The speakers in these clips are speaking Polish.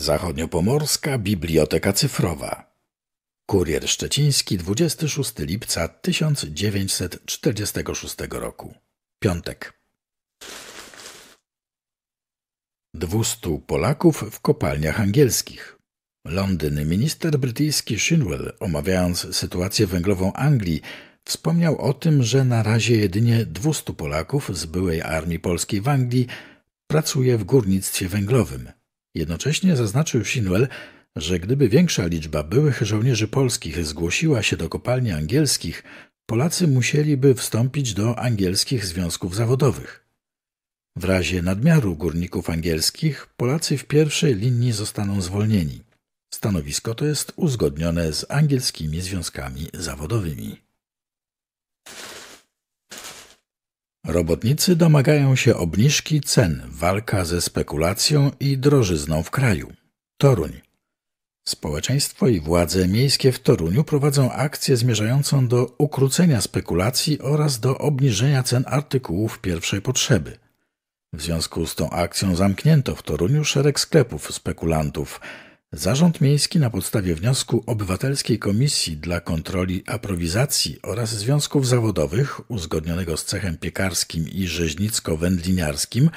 Zachodniopomorska Biblioteka Cyfrowa. Kurier Szczeciński 26 lipca 1946 roku. Piątek. 200 Polaków w kopalniach angielskich. Londyn minister brytyjski Shinwell, omawiając sytuację węglową Anglii, wspomniał o tym, że na razie jedynie 200 Polaków z byłej armii polskiej w Anglii pracuje w górnictwie węglowym. Jednocześnie zaznaczył Sinwell, że gdyby większa liczba byłych żołnierzy polskich zgłosiła się do kopalni angielskich, Polacy musieliby wstąpić do angielskich związków zawodowych. W razie nadmiaru górników angielskich Polacy w pierwszej linii zostaną zwolnieni. Stanowisko to jest uzgodnione z angielskimi związkami zawodowymi. Robotnicy domagają się obniżki cen, walka ze spekulacją i drożyzną w kraju. Toruń. Społeczeństwo i władze miejskie w Toruniu prowadzą akcję zmierzającą do ukrócenia spekulacji oraz do obniżenia cen artykułów pierwszej potrzeby. W związku z tą akcją zamknięto w Toruniu szereg sklepów spekulantów – Zarząd Miejski na podstawie wniosku Obywatelskiej Komisji dla Kontroli Aprowizacji oraz Związków Zawodowych uzgodnionego z cechem piekarskim i rzeźnicko-wędliniarskim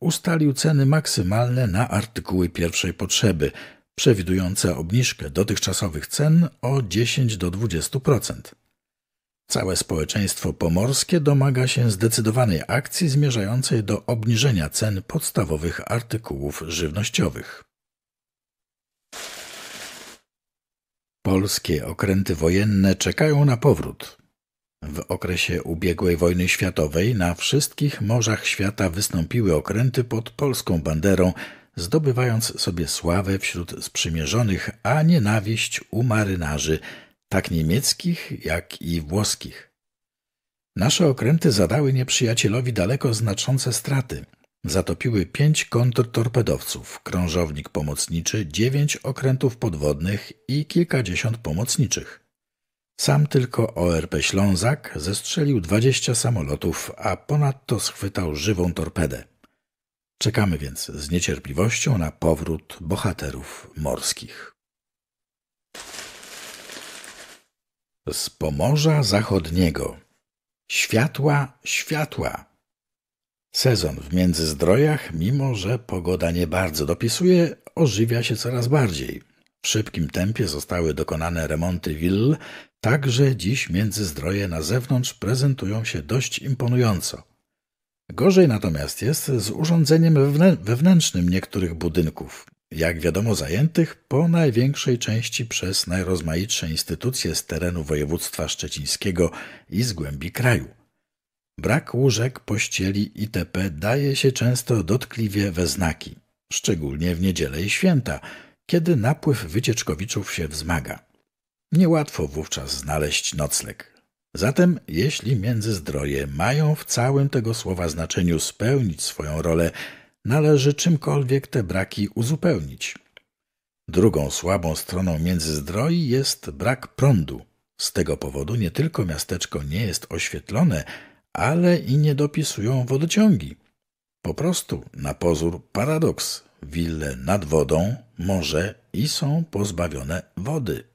ustalił ceny maksymalne na artykuły pierwszej potrzeby, przewidujące obniżkę dotychczasowych cen o 10 do 20%. Całe społeczeństwo pomorskie domaga się zdecydowanej akcji zmierzającej do obniżenia cen podstawowych artykułów żywnościowych. Polskie okręty wojenne czekają na powrót. W okresie ubiegłej wojny światowej na wszystkich morzach świata wystąpiły okręty pod polską banderą, zdobywając sobie sławę wśród sprzymierzonych, a nienawiść u marynarzy, tak niemieckich jak i włoskich. Nasze okręty zadały nieprzyjacielowi daleko znaczące straty – Zatopiły pięć kontrtorpedowców, krążownik pomocniczy, dziewięć okrętów podwodnych i kilkadziesiąt pomocniczych. Sam tylko ORP Ślązak zestrzelił dwadzieścia samolotów, a ponadto schwytał żywą torpedę. Czekamy więc z niecierpliwością na powrót bohaterów morskich. Z Pomorza Zachodniego Światła, światła! Sezon w Międzyzdrojach, mimo że pogoda nie bardzo dopisuje, ożywia się coraz bardziej. W szybkim tempie zostały dokonane remonty will, tak że dziś Międzyzdroje na zewnątrz prezentują się dość imponująco. Gorzej natomiast jest z urządzeniem wewnętrznym niektórych budynków, jak wiadomo zajętych po największej części przez najrozmaitsze instytucje z terenu województwa szczecińskiego i z głębi kraju. Brak łóżek, pościeli itp. daje się często dotkliwie we znaki, szczególnie w niedzielę i święta, kiedy napływ wycieczkowiczów się wzmaga. Niełatwo wówczas znaleźć nocleg. Zatem, jeśli międzyzdroje mają w całym tego słowa znaczeniu spełnić swoją rolę, należy czymkolwiek te braki uzupełnić. Drugą słabą stroną międzyzdroi jest brak prądu. Z tego powodu nie tylko miasteczko nie jest oświetlone, ale i nie dopisują wodociągi. Po prostu, na pozór paradoks, wille nad wodą, morze i są pozbawione wody.